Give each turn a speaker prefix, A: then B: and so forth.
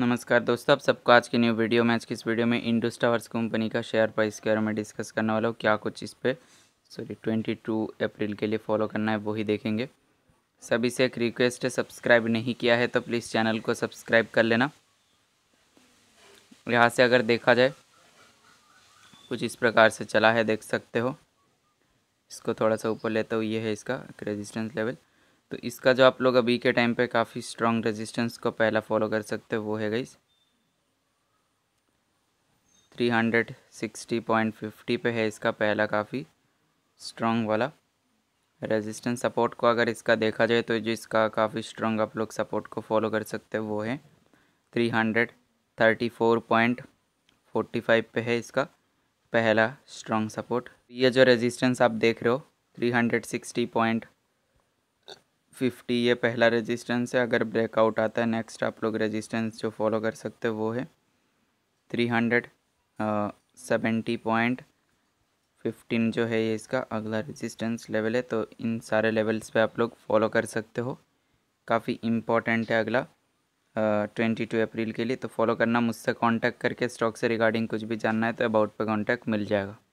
A: नमस्कार दोस्तों आप सबको आज के न्यू वीडियो में आज की इस वीडियो में इंडोस कंपनी का शेयर प्राइस के बारे में डिस्कस करने वाला हूँ क्या कुछ इस पर सॉरी ट्वेंटी टू अप्रैल के लिए फॉलो करना है वही देखेंगे सभी से एक रिक्वेस्ट है सब्सक्राइब नहीं किया है तो प्लीज़ चैनल को सब्सक्राइब कर लेना यहाँ से अगर देखा जाए कुछ इस प्रकार से चला है देख सकते हो इसको थोड़ा सा ऊपर लेता हूँ ये है इसका रेजिस्टेंस लेवल तो इसका जो आप लोग अभी के टाइम पे काफ़ी स्ट्रॉन्ग रेजिस्टेंस को पहला फॉलो कर सकते हो वो है गई three hundred sixty point fifty पे है इसका पहला काफ़ी स्ट्रॉन्ग वाला रेजिस्टेंस सपोर्ट को अगर इसका देखा जाए तो जो इसका काफ़ी स्ट्रॉन्ग आप लोग सपोर्ट को फॉलो कर सकते हो वो है three hundred thirty four point forty five पे है इसका पहला स्ट्रॉन्ग सपोर्ट ये जो रेजिस्टेंस आप देख रहे हो three hundred sixty point fifty ये पहला रेजिस्टेंस है अगर ब्रेकआउट आता है नेक्स्ट आप लोग रेजिस्टेंस जो फॉलो कर सकते हो वो है three hundred seventy point fifteen जो है ये इसका अगला रेजिस्टेंस लेवल है तो इन सारे लेवल्स पे आप लोग फॉलो कर सकते हो काफ़ी इम्पॉर्टेंट है अगला ट्वेंटी टू अप्रैल के लिए तो फॉलो करना मुझसे कांटेक्ट करके स्टॉक से रिगार्डिंग कुछ भी जानना है तो अबाउट पे कांटेक्ट मिल जाएगा